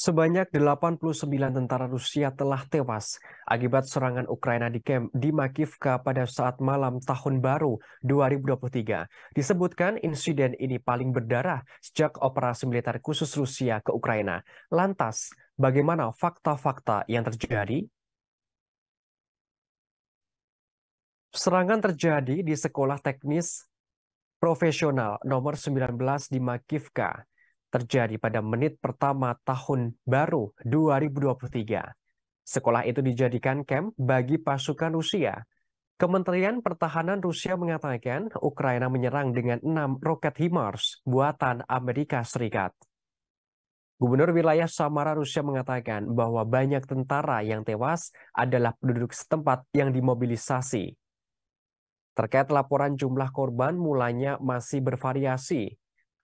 Sebanyak 89 tentara Rusia telah tewas akibat serangan Ukraina di Kem di Makivka pada saat malam tahun baru 2023. Disebutkan insiden ini paling berdarah sejak operasi militer khusus Rusia ke Ukraina. Lantas, bagaimana fakta-fakta yang terjadi? Serangan terjadi di Sekolah Teknis Profesional nomor 19 di Makivka, terjadi pada menit pertama tahun baru 2023. Sekolah itu dijadikan camp bagi pasukan Rusia. Kementerian Pertahanan Rusia mengatakan Ukraina menyerang dengan enam roket HIMARS buatan Amerika Serikat. Gubernur wilayah Samara Rusia mengatakan bahwa banyak tentara yang tewas adalah penduduk setempat yang dimobilisasi. Terkait laporan jumlah korban mulanya masih bervariasi.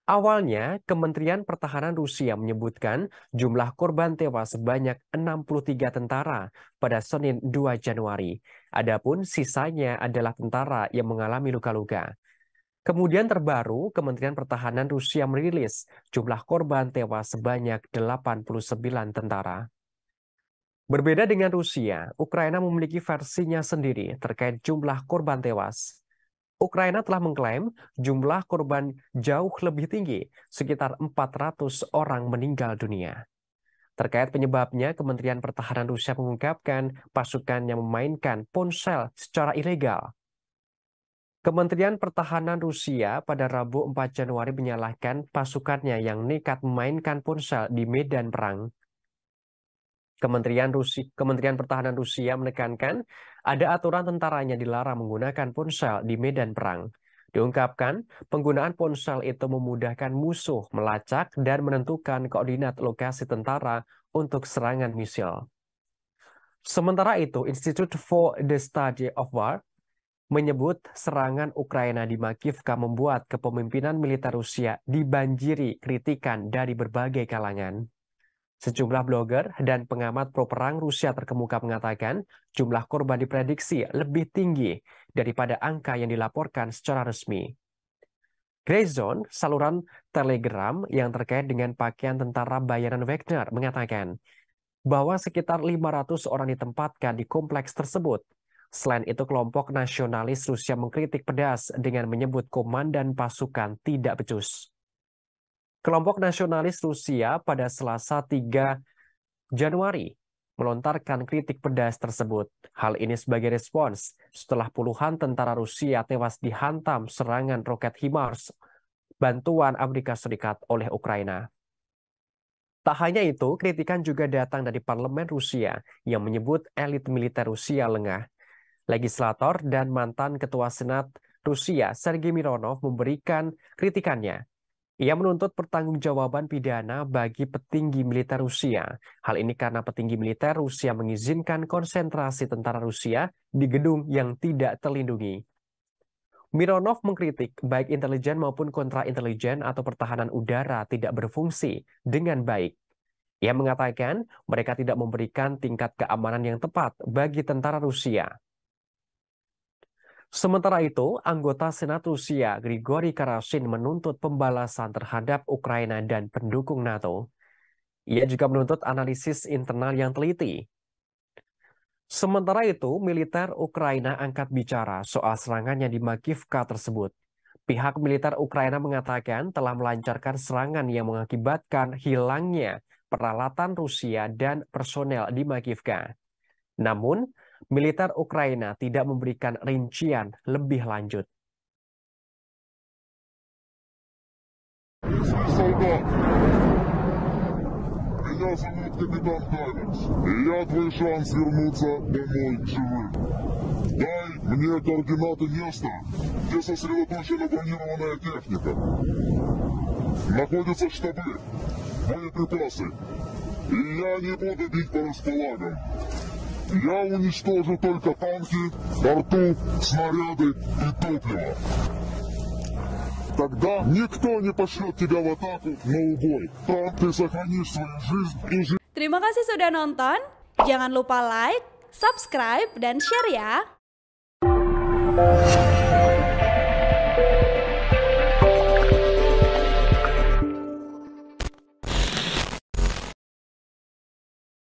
Awalnya, Kementerian Pertahanan Rusia menyebutkan jumlah korban tewas sebanyak 63 tentara pada Senin 2 Januari. Adapun sisanya adalah tentara yang mengalami luka-luka. Kemudian terbaru, Kementerian Pertahanan Rusia merilis jumlah korban tewas sebanyak 89 tentara. Berbeda dengan Rusia, Ukraina memiliki versinya sendiri terkait jumlah korban tewas. Ukraina telah mengklaim jumlah korban jauh lebih tinggi, sekitar 400 orang meninggal dunia. Terkait penyebabnya, Kementerian Pertahanan Rusia mengungkapkan pasukan yang memainkan ponsel secara ilegal. Kementerian Pertahanan Rusia pada Rabu 4 Januari menyalahkan pasukannya yang nekat memainkan ponsel di medan perang Kementerian Rusi, Kementerian Pertahanan Rusia menekankan ada aturan tentaranya dilarang menggunakan ponsel di medan perang. Diungkapkan, penggunaan ponsel itu memudahkan musuh melacak dan menentukan koordinat lokasi tentara untuk serangan misil. Sementara itu, Institute for the Study of War menyebut serangan Ukraina di Makivka membuat kepemimpinan militer Rusia dibanjiri kritikan dari berbagai kalangan. Sejumlah blogger dan pengamat pro perang Rusia terkemuka mengatakan jumlah korban diprediksi lebih tinggi daripada angka yang dilaporkan secara resmi. Grey Zone, saluran Telegram yang terkait dengan pakaian tentara bayaran Wagner, mengatakan bahwa sekitar 500 orang ditempatkan di kompleks tersebut. Selain itu, kelompok nasionalis Rusia mengkritik pedas dengan menyebut komandan pasukan tidak becus. Kelompok nasionalis Rusia pada Selasa 3 Januari melontarkan kritik pedas tersebut. Hal ini sebagai respons setelah puluhan tentara Rusia tewas dihantam serangan roket HIMARS bantuan Amerika Serikat oleh Ukraina. Tak hanya itu, kritikan juga datang dari parlemen Rusia yang menyebut elit militer Rusia lengah. Legislator dan mantan ketua Senat Rusia Sergei Mironov memberikan kritikannya ia menuntut pertanggungjawaban pidana bagi petinggi militer Rusia. Hal ini karena petinggi militer Rusia mengizinkan konsentrasi tentara Rusia di gedung yang tidak terlindungi. Mironov mengkritik baik intelijen maupun kontra-intelijen atau pertahanan udara tidak berfungsi dengan baik. Ia mengatakan mereka tidak memberikan tingkat keamanan yang tepat bagi tentara Rusia. Sementara itu, anggota Senat Rusia Grigori Karasin menuntut pembalasan terhadap Ukraina dan pendukung NATO. Ia juga menuntut analisis internal yang teliti. Sementara itu, militer Ukraina angkat bicara soal serangan yang di Makivka tersebut. Pihak militer Ukraina mengatakan telah melancarkan serangan yang mengakibatkan hilangnya peralatan Rusia dan personel di Makivka. Namun, militer Ukraina tidak memberikan rincian lebih lanjut. не буду бить по располагам. Я уничтожу только танки, борту, снаряды и топливо. Тогда никто не пошлет тебя в атаку на убой. Там ты сохранишь свою жизнь и жизнь. Terima kasih sudah nonton. Jangan lupa like, subscribe, dan share ya.